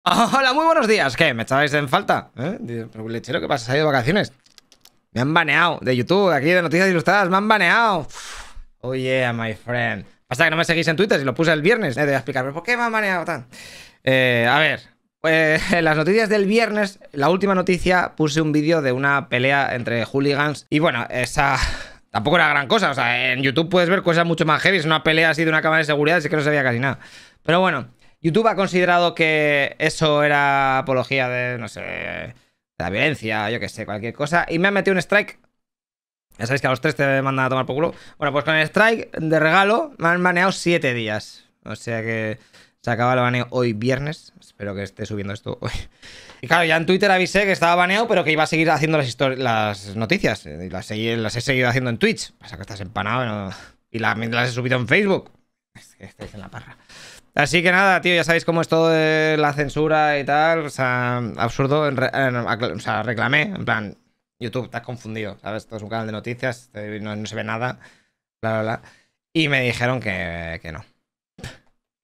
Hola, muy buenos días. ¿Qué? ¿Me echabais en falta? ¿Eh? Pero, lechero, ¿qué pasa? ¿Has ido de vacaciones? Me han baneado de YouTube, aquí de Noticias Ilustradas, me han baneado. Oye oh, my friend. Pasa que no me seguís en Twitter, si lo puse el viernes. Eh, te voy a explicar, por qué me han baneado tan? Eh, a ver, pues, en las noticias del viernes, la última noticia, puse un vídeo de una pelea entre hooligans. Y bueno, esa tampoco era gran cosa. O sea, en YouTube puedes ver cosas mucho más heavy. Es una pelea así de una cámara de seguridad, así que no sabía casi nada. Pero bueno, YouTube ha considerado que eso era apología de, no sé, de la violencia, yo qué sé, cualquier cosa. Y me han metido un strike. Ya sabéis que a los tres te mandan a tomar por culo. Bueno, pues con el strike de regalo me han baneado siete días. O sea que se acaba el baneo hoy viernes. Espero que esté subiendo esto hoy. Y claro, ya en Twitter avisé que estaba baneado, pero que iba a seguir haciendo las, las noticias. Y las, he, las he seguido haciendo en Twitch. Pasa que estás empanado y las, las he subido en Facebook. Es que estáis en la parra. Así que nada, tío, ya sabéis cómo es todo de la censura y tal. O sea, absurdo. o sea, reclamé. En plan, YouTube, estás confundido, ¿sabes? Esto es un canal de noticias, no, se ve nada. Bla, bla, bla. Y me dijeron que, que no.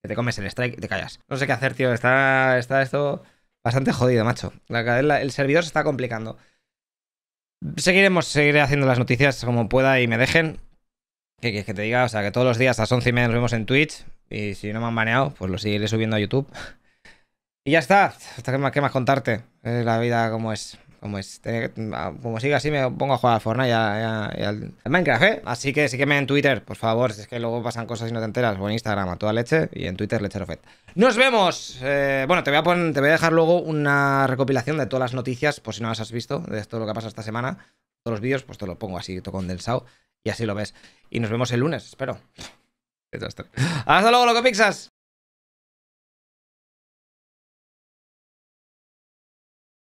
Que te comes el strike y te callas. No sé qué hacer, tío. Está, está esto bastante jodido, macho. La, el servidor se está complicando. Seguiremos, seguiré haciendo las noticias como pueda y me dejen. que que te diga? O sea, que todos los días a las 11 y media nos vemos en Twitch. Y si no me han baneado, pues lo seguiré subiendo a YouTube. Y ya está. Hasta más, qué más contarte. Es la vida como es. Como, es. Ah, como siga así, me pongo a jugar a Fortnite y, Minecraft, ¿eh? Así que sígueme en Twitter, por favor. Si es que luego pasan cosas y no te enteras. O en Instagram, a toda leche. Y en Twitter, lecherofet. ¡Nos vemos! Eh, bueno, te voy, a te voy a dejar luego una recopilación de todas las noticias, por si no las has visto, de todo lo que ha esta semana. Todos los vídeos, pues te lo pongo así, todo condensado. Y así lo ves. Y nos vemos el lunes, espero. Hasta luego, loco Pixas.